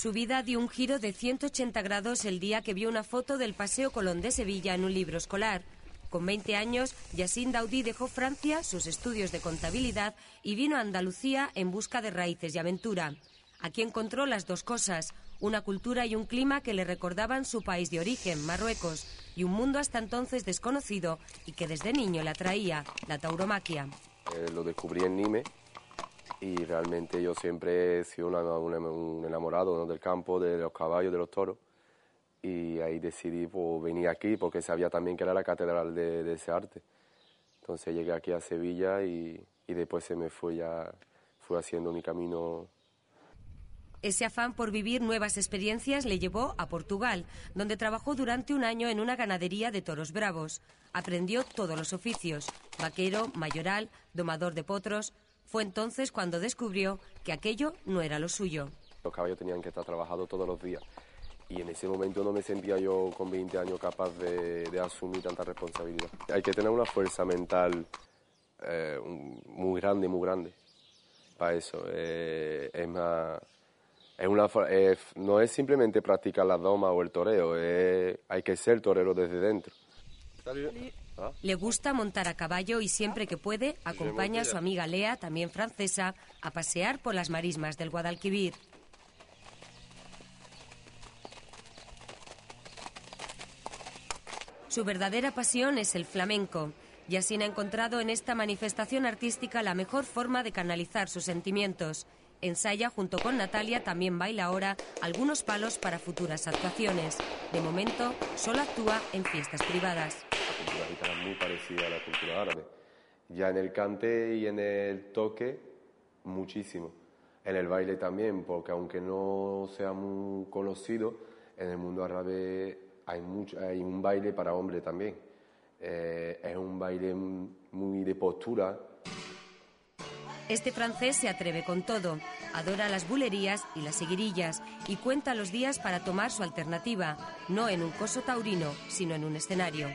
Su vida dio un giro de 180 grados el día que vio una foto del Paseo Colón de Sevilla en un libro escolar. Con 20 años, Yacine Daudí dejó Francia, sus estudios de contabilidad y vino a Andalucía en busca de raíces y aventura. Aquí encontró las dos cosas, una cultura y un clima que le recordaban su país de origen, Marruecos, y un mundo hasta entonces desconocido y que desde niño le atraía, la tauromaquia. Eh, lo descubrí en Nime y realmente yo siempre he sido un enamorado del campo, de los caballos, de los toros y ahí decidí pues, venir aquí porque sabía también que era la catedral de, de ese arte. Entonces llegué aquí a Sevilla y, y, después se me fue ya, fue haciendo mi camino. Ese afán por vivir nuevas experiencias le llevó a Portugal, donde trabajó durante un año en una ganadería de toros bravos. Aprendió todos los oficios, vaquero, mayoral, domador de potros, fue entonces cuando descubrió que aquello no era lo suyo. Los caballos tenían que estar trabajados todos los días. Y en ese momento no me sentía yo con 20 años capaz de, asumir tanta responsabilidad. Hay que tener una fuerza mental eh, muy grande, muy grande para eso. Eh, es más, es una, no es simplemente practicar la doma o el toreo, hay que ser torero desde dentro. Le gusta montar a caballo y siempre que puede acompaña a su amiga Lea, también francesa, a pasear por las marismas del Guadalquivir. Su verdadera pasión es el flamenco. y así ha encontrado en esta manifestación artística la mejor forma de canalizar sus sentimientos. Ensaya junto con Natalia, también baila ahora algunos palos para futuras actuaciones. De momento, solo actúa en fiestas privadas la cultura gitana muy parecida a la cultura árabe. Ya en el cante y en el toque, muchísimo. En el baile también, porque aunque no sea muy conocido, en el mundo árabe hay, hay un baile para hombre también. Eh, es un baile muy de postura. Este francés se atreve con todo, adora las bulerías y las seguirillas y cuenta los días para tomar su alternativa, no en un coso taurino, sino en un escenario.